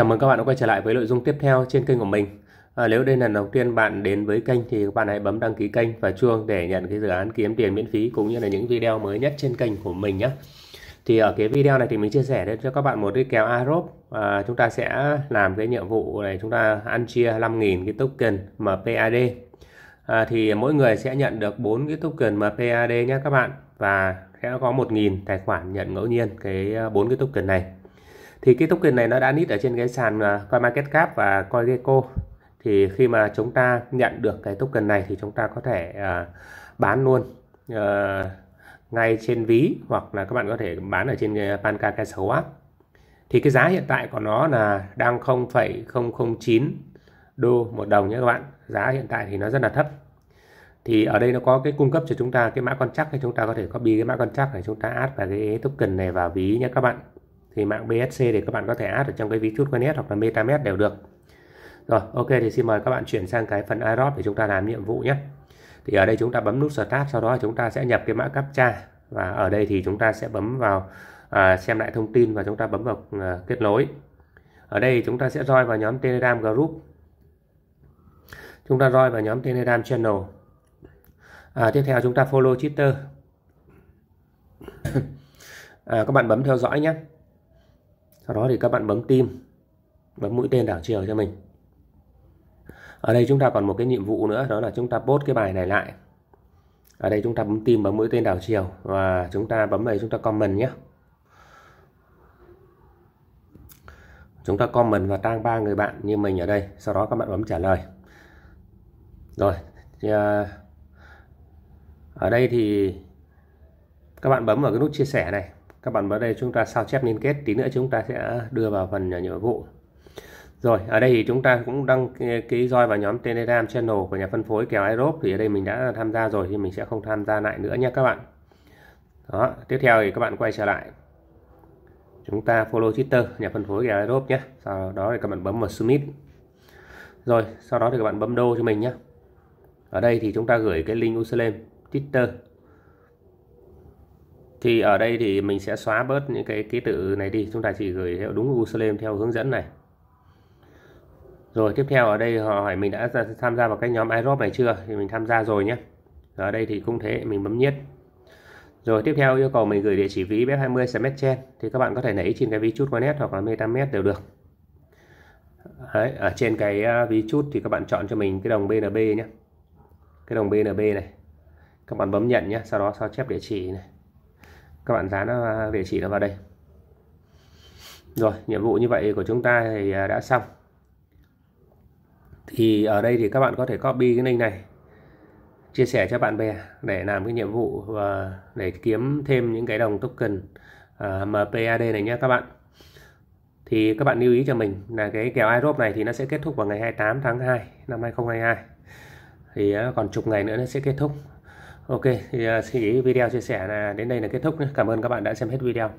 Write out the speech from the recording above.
Chào mừng các bạn đã quay trở lại với nội dung tiếp theo trên kênh của mình. À, nếu đây là lần đầu tiên bạn đến với kênh thì các bạn hãy bấm đăng ký kênh và chuông để nhận cái dự án kiếm tiền miễn phí cũng như là những video mới nhất trên kênh của mình nhé. Thì ở cái video này thì mình chia sẻ đến cho các bạn một cái kèo Arop. À, chúng ta sẽ làm cái nhiệm vụ này chúng ta ăn chia 5.000 cái token MPAD. À, thì mỗi người sẽ nhận được 4 cái token MPAD nhé các bạn và sẽ có 1.000 tài khoản nhận ngẫu nhiên cái 4 à, cái token này thì cái token này nó đã nít ở trên cái sàn CoinMarketCap à, và CoinGecko thì khi mà chúng ta nhận được cái token này thì chúng ta có thể uh, bán luôn uh, ngay trên ví hoặc là các bạn có thể bán ở trên Panca à, Castle thì cái giá hiện tại của nó là đang 0,009 đô một đồng nhé các bạn giá hiện tại thì nó rất là thấp thì ở đây nó có cái cung cấp cho chúng ta cái mã con chắc thì chúng ta có thể copy cái mã con chắc để chúng ta add vào cái token này vào ví nhé các bạn thì mạng BSC thì các bạn có thể add ở trong cái ví thuyết QNS hoặc là MetaMask đều được rồi ok thì xin mời các bạn chuyển sang cái phần iRob để chúng ta làm nhiệm vụ nhé thì ở đây chúng ta bấm nút Start sau đó chúng ta sẽ nhập cái mã CAPTCHA và ở đây thì chúng ta sẽ bấm vào à, xem lại thông tin và chúng ta bấm vào à, kết nối ở đây chúng ta sẽ join vào nhóm Telegram Group chúng ta join vào nhóm Telegram Channel à, tiếp theo chúng ta follow Twitter à, các bạn bấm theo dõi nhé sau đó thì các bạn bấm tim bấm mũi tên đảo chiều cho mình ở đây chúng ta còn một cái nhiệm vụ nữa đó là chúng ta post cái bài này lại ở đây chúng ta bấm tim, bấm mũi tên đảo chiều và chúng ta bấm đây chúng ta comment nhé chúng ta comment và tag ba người bạn như mình ở đây sau đó các bạn bấm trả lời rồi à, ở đây thì các bạn bấm vào cái nút chia sẻ này các bạn vào đây chúng ta sao chép liên kết tí nữa chúng ta sẽ đưa vào phần nhiệm vụ rồi ở đây thì chúng ta cũng đăng ký roi vào nhóm telegram channel của nhà phân phối kèo Aerop thì ở đây mình đã tham gia rồi thì mình sẽ không tham gia lại nữa nha các bạn đó tiếp theo thì các bạn quay trở lại chúng ta follow Twitter nhà phân phối kèo Aerop nhé sau đó thì các bạn bấm vào submit rồi sau đó thì các bạn bấm đô cho mình nhé ở đây thì chúng ta gửi cái link Uselem Twitter thì ở đây thì mình sẽ xóa bớt những cái ký tự này đi chúng ta chỉ gửi theo đúng Jerusalem theo hướng dẫn này rồi tiếp theo ở đây họ hỏi mình đã tham gia vào cái nhóm iRob này chưa thì mình tham gia rồi nhé ở đây thì cũng thế mình bấm nhiết rồi tiếp theo yêu cầu mình gửi địa chỉ ví BEP20 Smetchen thì các bạn có thể lấy trên cái ví chút Wallet hoặc là MetaMask đều được Đấy, ở trên cái à, ví chút thì các bạn chọn cho mình cái đồng BNB nhé cái đồng BNB này các bạn bấm nhận nhé sau đó sao chép địa chỉ này các bạn dán à, địa chỉ nó vào đây rồi nhiệm vụ như vậy của chúng ta thì à, đã xong thì ở đây thì các bạn có thể copy cái link này chia sẻ cho bạn bè để làm cái nhiệm vụ và để kiếm thêm những cái đồng token à, MPAD này nhé các bạn thì các bạn lưu ý cho mình là cái kèo iRope này thì nó sẽ kết thúc vào ngày 28 tháng 2 năm 2022 thì còn chục ngày nữa nó sẽ kết thúc Ok, thì uh, video chia sẻ là đến đây là kết thúc. Nhé. Cảm ơn các bạn đã xem hết video.